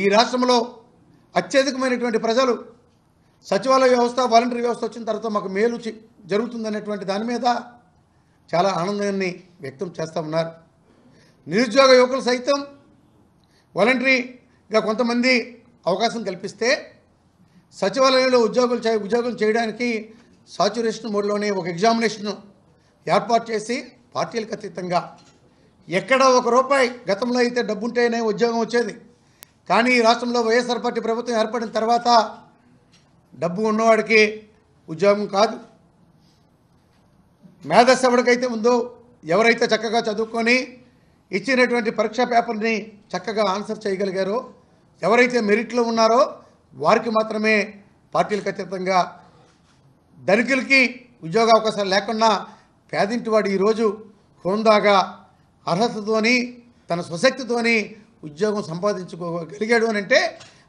ఈ రాష్ట్రంలో అత్యధికమైనటువంటి ప్రజలు సచివాలయ వ్యవస్థ వాలంటరీ వ్యవస్థ వచ్చిన తర్వాత మాకు మేలు జరుగుతుందనేటువంటి దాని మీద చాలా ఆనందాన్ని వ్యక్తం చేస్తూ ఉన్నారు నిరుద్యోగ యువకులు సైతం వాలంటరీగా కొంతమంది అవకాశం కల్పిస్తే సచివాలయంలో ఉద్యోగులు చే ఉద్యోగం చేయడానికి సాచురేషన్ మోడ్లోనే ఒక ఎగ్జామినేషన్ ఏర్పాటు చేసి పార్టీలకు అతీతంగా ఎక్కడ ఒక రూపాయి గతంలో అయితే డబ్బుంటేనే ఉద్యోగం వచ్చేది కానీ ఈ రాష్ట్రంలో వైఎస్ఆర్ పార్టీ ప్రభుత్వం ఏర్పడిన తర్వాత డబ్బు ఉన్నవాడికి ఉద్యోగం కాదు మేధస్సు ఎవరికైతే ఉందో ఎవరైతే చక్కగా చదువుకొని ఇచ్చినటువంటి పరీక్షా పేపర్ని చక్కగా ఆన్సర్ చేయగలిగారో ఎవరైతే మెరిట్లో ఉన్నారో వారికి మాత్రమే పార్టీలకు అతీతంగా ధనికులకి ఉద్యోగ అవకాశాలు లేకుండా పేదింటి వాడు ఈరోజు హోందాగా అర్హతతోని తన స్వశక్తితోని ఉద్యోగం సంపాదించుకోగలిగాడు అని అంటే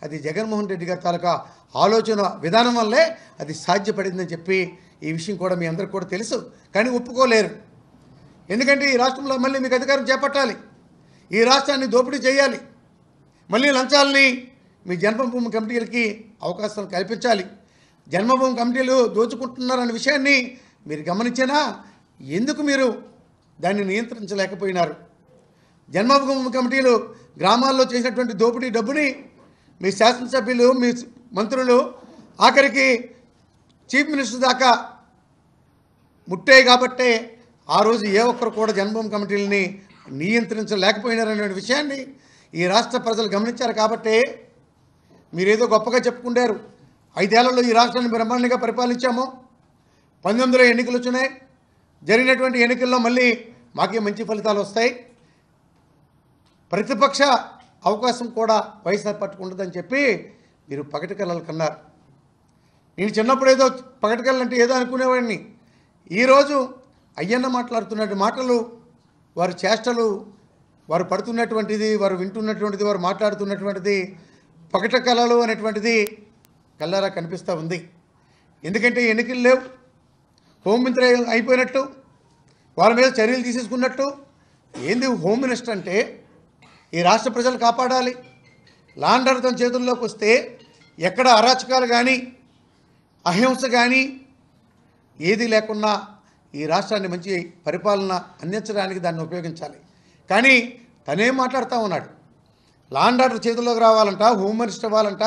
అది జగన్మోహన్ రెడ్డి గారి తాలూకా ఆలోచన విధానం వల్లే అది సాధ్యపడిందని చెప్పి ఈ విషయం కూడా మీ అందరికి కూడా తెలుసు కానీ ఒప్పుకోలేరు ఎందుకంటే ఈ రాష్ట్రంలో మళ్ళీ మీకు అధికారం చేపట్టాలి ఈ రాష్ట్రాన్ని దోపిడీ చేయాలి మళ్ళీ లంచాలని మీ జన్మభూమి కమిటీలకి అవకాశం కల్పించాలి జన్మభూమి కమిటీలు దోచుకుంటున్నారన్న విషయాన్ని మీరు గమనించినా ఎందుకు మీరు దాన్ని నియంత్రించలేకపోయినారు జన్మభూమి కమిటీలు గ్రామాల్లో చేసినటువంటి దోపిడీ డబ్బుని మీ శాసనసభ్యులు మీ మంత్రులు ఆఖరికి చీఫ్ మినిస్టర్ దాకా ముట్టే కాబట్టే ఆ రోజు ఏ ఒక్కరు కూడా జన్మభూమి కమిటీలని నియంత్రించలేకపోయినారనే విషయాన్ని ఈ రాష్ట్ర ప్రజలు గమనించారు కాబట్టే మీరేదో గొప్పగా చెప్పుకుంటారు ఐదేళ్లలో ఈ రాష్ట్రాన్ని బ్రహ్మాండంగా పరిపాలించాము పంతొమ్మిదిలో ఎన్నికలు వచ్చినాయి జరిగినటువంటి ఎన్నికల్లో మళ్ళీ మాకే మంచి ఫలితాలు వస్తాయి ప్రతిపక్ష అవకాశం కూడా వైఎస్ఆర్ పట్టుకుంటుందని చెప్పి మీరు పగటి కళలు కన్నారు నేను చిన్నప్పుడు ఏదో పగటి కళలు అంటే ఏదో అనుకునేవాడిని ఈరోజు అయ్యన్న మాట్లాడుతున్నటువంటి మాటలు వారి చేష్టలు వారు పడుతున్నటువంటిది వారు వింటున్నటువంటిది వారు మాట్లాడుతున్నటువంటిది పగట కళలు అనేటువంటిది కల్లారా కనిపిస్తూ ఉంది ఎందుకంటే ఎన్నికలు లేవు హోంమంత్రి అయిపోయినట్టు వాళ్ళ మీద చర్యలు తీసేసుకున్నట్టు ఏంది హోమ్ మినిస్టర్ అంటే ఈ రాష్ట్ర ప్రజలు కాపాడాలి లాండర్తో చేతుల్లోకి వస్తే ఎక్కడ అరాచకాలు కానీ అహింస కానీ ఏది లేకున్నా ఈ రాష్ట్రాన్ని మంచి పరిపాలన అందించడానికి దాన్ని ఉపయోగించాలి కానీ తనేం మాట్లాడుతూ ఉన్నాడు లాండ్ ఆర్డర్ చేతుల్లోకి రావాలంట హోమ్ మినిస్టర్ అవ్వాలంట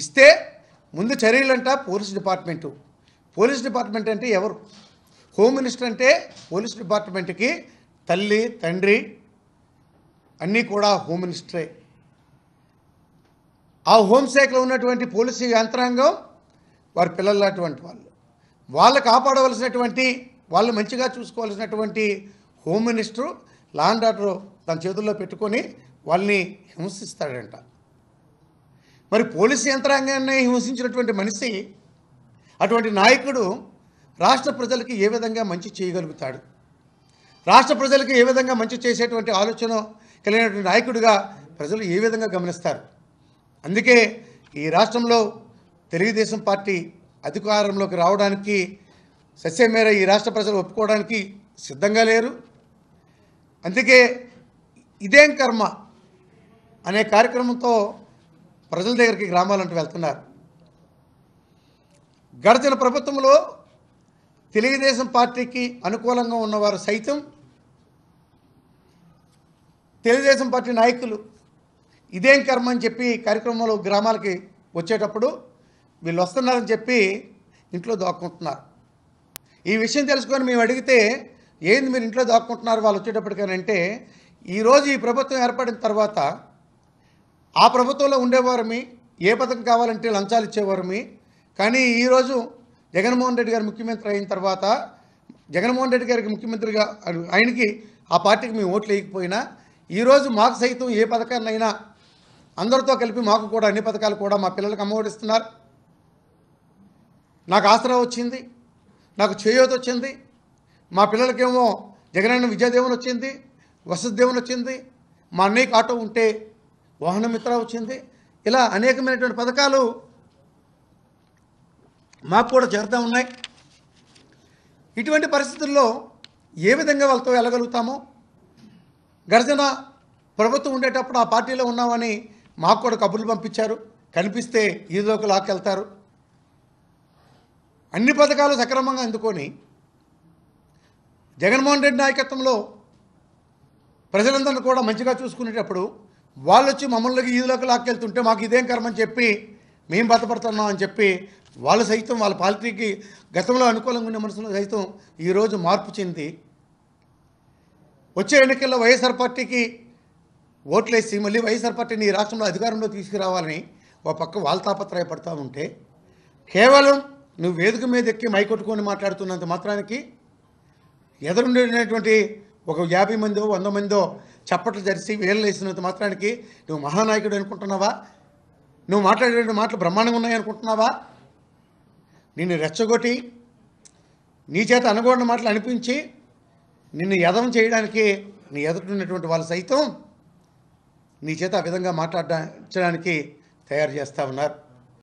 ఇస్తే ముందు చర్యలంట పోలీస్ డిపార్ట్మెంటు పోలీస్ డిపార్ట్మెంట్ అంటే ఎవరు హోమ్ మినిస్టర్ అంటే పోలీస్ డిపార్ట్మెంట్కి తల్లి తండ్రి అన్నీ కూడా హోమ్ మినిస్టరే ఆ హోంశాఖలో ఉన్నటువంటి పోలీసు యంత్రాంగం వారి పిల్లలు అటువంటి వాళ్ళు వాళ్ళు కాపాడవలసినటువంటి వాళ్ళు మంచిగా చూసుకోవాల్సినటువంటి హోమ్ మినిస్టరు ల్యాండ్ అండ్ ఆర్డర్ తన చేతుల్లో పెట్టుకొని వాళ్ళని హింసిస్తాడంట మరి పోలీసు యంత్రాంగాన్ని హింసించినటువంటి మనిషి అటువంటి నాయకుడు రాష్ట్ర ప్రజలకి ఏ విధంగా మంచి చేయగలుగుతాడు రాష్ట్ర ప్రజలకి ఏ విధంగా మంచి చేసేటువంటి ఆలోచన కలిగినటువంటి నాయకుడిగా ప్రజలు ఏ విధంగా గమనిస్తారు అందుకే ఈ రాష్ట్రంలో తెలుగుదేశం పార్టీ అధికారంలోకి రావడానికి సస్యమేర ఈ రాష్ట్ర ప్రజలు ఒప్పుకోవడానికి సిద్ధంగా లేరు అందుకే ఇదేం కర్మ అనే కార్యక్రమంతో ప్రజల దగ్గరికి గ్రామాలంటూ వెళ్తున్నారు గడిచిన ప్రభుత్వంలో తెలుగుదేశం పార్టీకి అనుకూలంగా ఉన్నవారు సైతం తెలుగుదేశం పార్టీ నాయకులు ఇదేం కర్మ అని చెప్పి కార్యక్రమంలో గ్రామాలకి వచ్చేటప్పుడు వీళ్ళు వస్తున్నారని చెప్పి ఇంట్లో దాక్కుంటున్నారు ఈ విషయం తెలుసుకొని మేము అడిగితే ఏంది మీరు ఇంట్లో దాక్కుంటున్నారు వాళ్ళు వచ్చేటప్పటికనంటే ఈరోజు ఈ ప్రభుత్వం ఏర్పడిన తర్వాత ఆ ప్రభుత్వంలో ఉండేవారమి ఏ పథకం కావాలంటే లంచాలు ఇచ్చేవారమి కానీ ఈరోజు జగన్మోహన్ రెడ్డి గారు ముఖ్యమంత్రి అయిన తర్వాత జగన్మోహన్ రెడ్డి గారికి ముఖ్యమంత్రిగా ఆయనకి ఆ పార్టీకి మేము ఓట్లు వేయకపోయినా ఈరోజు మాకు సైతం ఏ పథకాన్నైనా అందరితో కలిపి మాకు కూడా అన్ని పథకాలు కూడా మా పిల్లలకు అమ్మఒడిస్తున్నారు నాకు ఆసరా వచ్చింది నాకు చేయూత వచ్చింది మా పిల్లలకేమో జగనన్న విద్యాదేవన్ వచ్చింది వసతిదేవన్ వచ్చింది మా అన్నయ్యకి ఆటో ఉంటే వాహనమిత్ర వచ్చింది ఇలా అనేకమైనటువంటి పథకాలు మాకు కూడా చేరుతూ ఉన్నాయి ఇటువంటి పరిస్థితుల్లో ఏ విధంగా వాళ్ళతో వెళ్ళగలుగుతామో గర్జన ప్రభుత్వం ఉండేటప్పుడు ఆ పార్టీలో ఉన్నామని మాకు కూడా కబుర్లు పంపించారు కనిపిస్తే ఈదులోకి లాక్కెళ్తారు అన్ని పథకాలు సక్రమంగా అందుకొని జగన్మోహన్ రెడ్డి నాయకత్వంలో ప్రజలందరినీ కూడా మంచిగా చూసుకునేటప్పుడు వాళ్ళు వచ్చి మమ్మల్ని ఈదులోకి లాక్కెళ్తుంటే మాకు ఇదేం కర్మని చెప్పి మేము బతపడుతున్నాం అని చెప్పి వాళ్ళు సైతం వాళ్ళ పార్టీకి గతంలో అనుకూలంగా ఉన్న మనసులో సైతం ఈరోజు మార్పు చెంది వచ్చే ఎన్నికల్లో వైఎస్ఆర్ పార్టీకి ఓట్లేసి మళ్ళీ వైఎస్ఆర్ పార్టీని ఈ రాష్ట్రంలో అధికారంలో తీసుకురావాలని ఒక పక్క వాళ్ళు తాపత్రయపడతా ఉంటే కేవలం నువ్వు వేదిక మీద ఎక్కి మైకొట్టుకొని మాట్లాడుతున్నంత మాత్రానికి ఎదురుండేటువంటి ఒక యాభై మందో వంద మందో చప్పట్లు జరిసి వేలు వేసినంత మాత్రానికి నువ్వు మహానాయకుడు అనుకుంటున్నావా నువ్వు మాట్లాడేటువంటి మాటలు బ్రహ్మాండంగా ఉన్నాయి అనుకుంటున్నావా నిన్ను రెచ్చగొట్టి నీ చేత అనుకోని మాటలు అనిపించి నిన్ను యదం చేయడానికి నీ ఎదుటినటువంటి వాళ్ళు సైతం నీ చేత ఆ విధంగా మాట్లాడడానికి తయారు చేస్తూ ఉన్నారు